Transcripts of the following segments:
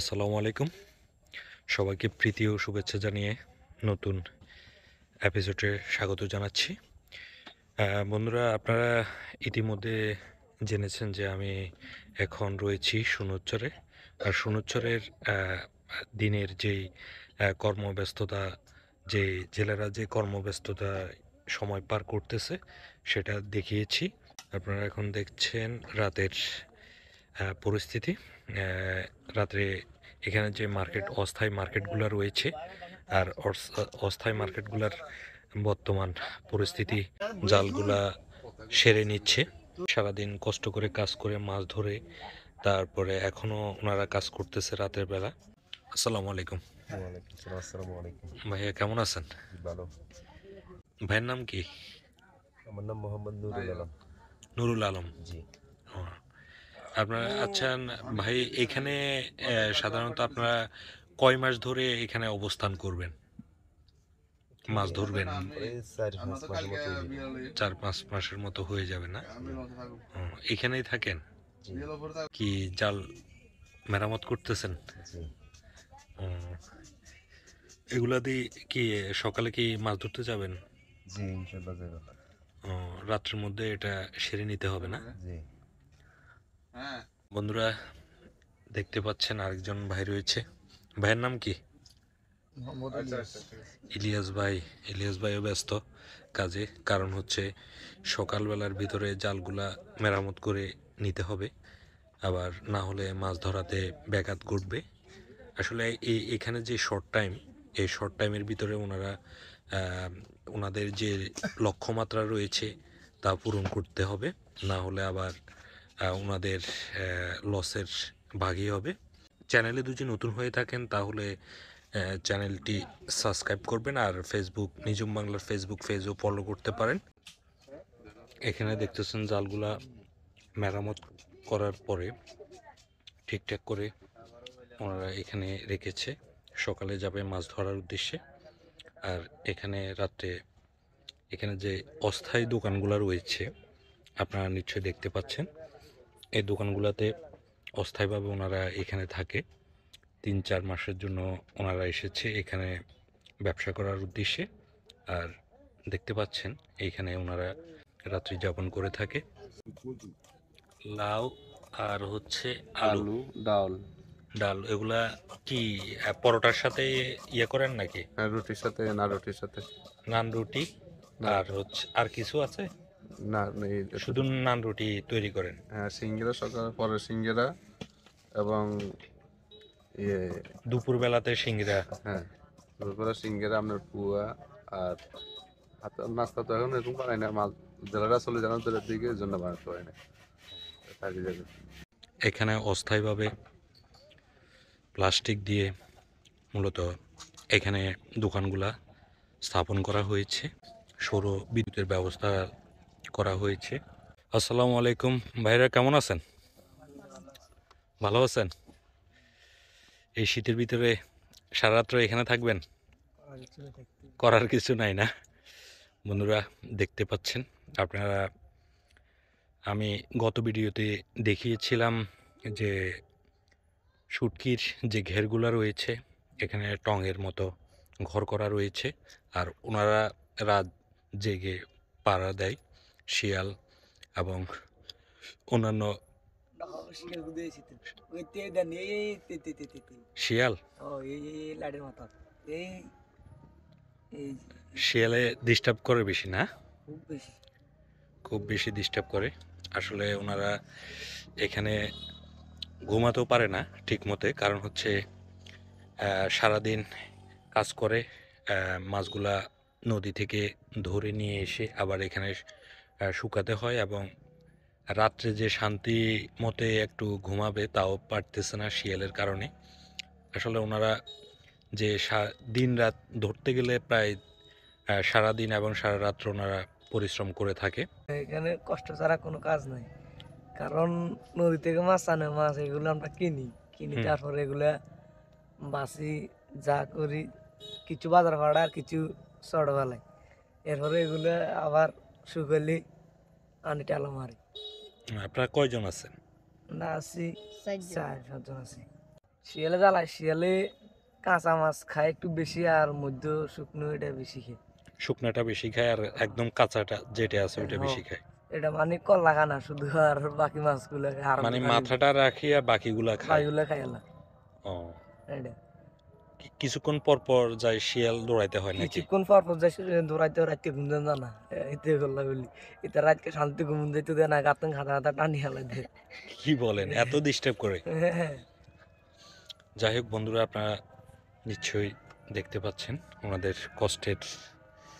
আসসালামু আলাইকুম সবাইকে প্রীতি ও শুভেচ্ছা জানিয়ে নতুন এপিসোডে স্বাগত জানাচ্ছি বন্ধুরা আপনারা ইতিমধ্যে জেনেছেন যে আমি এখন রয়েছি সুনোচ্চরে আর সুনোচ্চরের দিনের যেই কর্মব্যস্ততা যে জেলেরা যে কর্মব্যস্ততা সময় পার করতেছে সেটা দেখিয়েছি আপনারা এখন দেখছেন রাতের পরিস্থিতি রাত্রে এখানে যে মার্কেট অস্থায়ী মার্কেটগুলো রয়েছে আর অস্থায়ী মার্কেটগুলার বর্তমান পরিস্থিতি জালগুলা সেরে নিচ্ছে সারাদিন কষ্ট করে কাজ করে মাছ ধরে তারপরে এখনও ওনারা কাজ করতেছে রাতের বেলা আসসালামু আলাইকুম ভাইয়া কেমন আছেন ভালো ভাইয়ের নাম কি আমার নাম মোহাম্মদ নুরুল আলম নুরুল আলম জি আপনার আচ্ছা ভাই এখানে সাধারণত আপনারা কয় মাস ধরে এখানে অবস্থান করবেন মাছ ধরবেন চার পাঁচ মাসের মতো হয়ে যাবে না এখানেই থাকেন কি জাল মেরামত করতেছেন এগুলা দিয়ে কি সকালে কি মাছ ধরতে যাবেন রাত্রের মধ্যে এটা সেরে নিতে হবে না হ্যাঁ। বন্ধুরা দেখতে পাচ্ছেন আরেকজন ভাই রয়েছে ভাইয়ের নাম কি আচ্ছা, আচ্ছা, ইলিয়াস ভাই ইলিয়াস ভাইও ব্যস্ত কাজে কারণ হচ্ছে সকালবেলার ভিতরে জালগুলা মেরামত করে নিতে হবে আবার না হলে মাছ ধরাতে ব্যাঘাত ঘটবে আসলে এই এখানে যে শর্ট টাইম এই শর্ট টাইমের ভিতরে ওনারা ওনাদের যে লক্ষ্যমাত্রা রয়েছে তা পূরণ করতে হবে না হলে আবার ওনাদের লসের ভাগই হবে চ্যানেলে দুজন নতুন হয়ে থাকেন তাহলে চ্যানেলটি সাবস্ক্রাইব করবেন আর ফেসবুক নিজম বাংলার ফেসবুক পেজও ফলো করতে পারেন এখানে দেখতেছেন জালগুলা মেরামত করার পরে ঠিকঠাক করে ওনারা এখানে রেখেছে সকালে যাবে মাছ ধরার উদ্দেশ্যে আর এখানে রাত্রে এখানে যে অস্থায়ী দোকানগুলো রয়েছে আপনারা নিশ্চয়ই দেখতে পাচ্ছেন এই দোকানগুলোতে অস্থায়ীভাবে ওনারা এখানে থাকে তিন চার মাসের জন্য ওনারা এসেছে এখানে ব্যবসা করার উদ্দেশ্যে আর দেখতে পাচ্ছেন এইখানে ওনারা রাত্রি যাপন করে থাকে লাউ আর হচ্ছে আলু ডাল ডাল এগুলা কি পরোটার সাথে ইয়ে করেন নাকি হ্যাঁ, রুটির সাথে না রুটির সাথে নান রুটি আর হচ্ছে আর কিছু আছে না মানে শুধু নান রুটি তৈরি করেন হ্যাঁ সিঙ্গেরা সকাল পরে সিঙ্গেরা এবং ইয়ে দুপুরবেলাতে সিঙ্গেরা হ্যাঁ দুপুর সিঙ্গেরা আপনার পুয়া আর নাস্তা তো এখন এরকম বানায় না মাল জেলারা চলে যান জেলার দিকে জন্য বানাতে পারে না এখানে অস্থায়ীভাবে প্লাস্টিক দিয়ে মূলত এখানে দোকানগুলা স্থাপন করা হয়েছে সৌর বিদ্যুতের ব্যবস্থা করা হয়েছে আসসালামু আলাইকুম ভাইরা কেমন আছেন ভালো আছেন এই শীতের ভিতরে সারারাত্র এখানে থাকবেন করার কিছু নাই না বন্ধুরা দেখতে পাচ্ছেন আপনারা আমি গত ভিডিওতে দেখিয়েছিলাম যে শুটকির যে ঘেরগুলো রয়েছে এখানে টঙের মতো ঘর করা রয়েছে আর ওনারা রাত জেগে পাড়া দেয় শিয়াল এবং অন্যান্য শিয়াল শিয়ালে ডিস্টার্ব করে বেশি না খুব বেশি ডিস্টার্ব করে আসলে ওনারা এখানে ঘুমাতেও পারে না ঠিক মতে কারণ হচ্ছে সারাদিন কাজ করে মাছগুলা নদী থেকে ধরে নিয়ে এসে আবার এখানে শুকাতে হয় এবং রাত্রে যে শান্তি মতে একটু ঘুমাবে তাও পারতেছে না শিয়ালের কারণে আসলে ওনারা যে দিন রাত ধরতে গেলে প্রায় সারাদিন এবং সারা রাত্র ওনারা পরিশ্রম করে থাকে এখানে কষ্ট ছাড়া কোনো কাজ নাই কারণ নদী থেকে মাছ আনে মাছ এগুলো আমরা কিনি কিনি তারপরে এগুলো বাসি যা করি কিছু বাজার ভাড়া আর কিছু চড় এরপরে এগুলো আবার শুকালি অনেক আলমারি আপনারা হ্যাঁ, কয়জন আছেন না আছি চার আছি শিয়ালে জ্বালায় শিয়ালে কাঁচা মাছ খায় একটু বেশি আর মধ্য শুকনো এটা বেশি খায় শুকনাটা বেশি খায় আর একদম কাঁচাটা যেটা আছে ওইটা হ্যাঁ, বেশি খায় এটা মানে কলা খানা শুধু আর বাকি মাছগুলো মানে মাথাটা রাখিয়া বাকিগুলা খায় বাকিগুলো খায় না ও এটা কিছুক্ষণ পর পর যায় শিয়াল দৌড়াইতে হয় নাকি কিছুক্ষণ পর পর যাই দৌড়াইতে হয় ঘুম দেন না এতে করলা বলি এতে রাতকে শান্তি ঘুম দিতে দেয় না গাতন খাতা খাতা টানি হালাই দেয় কি বলেন এত ডিস্টার্ব করে হ্যাঁ, হ্যাঁ। যাই হোক বন্ধুরা আপনারা নিশ্চয়ই দেখতে পাচ্ছেন ওনাদের কষ্টের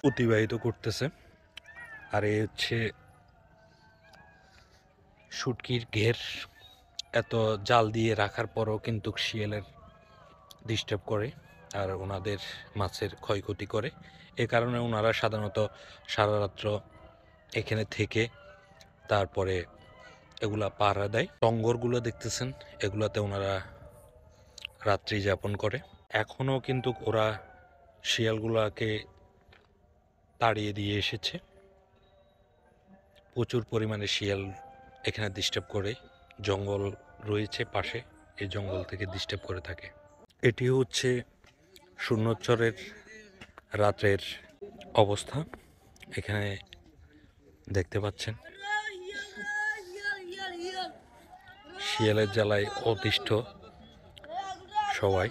অতিবাহিত করতেছে আর এ হচ্ছে শুটকির ঘের এত জাল দিয়ে রাখার পরও কিন্তু শিয়ালের ডিস্টার্ব করে আর ওনাদের মাছের ক্ষয়ক্ষতি করে এ কারণে ওনারা সাধারণত সারারাত্র এখানে থেকে তারপরে এগুলা পাহারা দেয় টঙ্গরগুলো দেখতেছেন এগুলাতে ওনারা রাত্রি যাপন করে এখনও কিন্তু ওরা শিয়ালগুলাকে তাড়িয়ে দিয়ে এসেছে প্রচুর পরিমাণে শিয়াল এখানে ডিস্টার্ব করে জঙ্গল রয়েছে পাশে এই জঙ্গল থেকে ডিস্টার্ব করে থাকে এটি হচ্ছে শূন্যচরের রাতের অবস্থা এখানে দেখতে পাচ্ছেন শিয়ালের জ্বালায় অতিষ্ঠ সবাই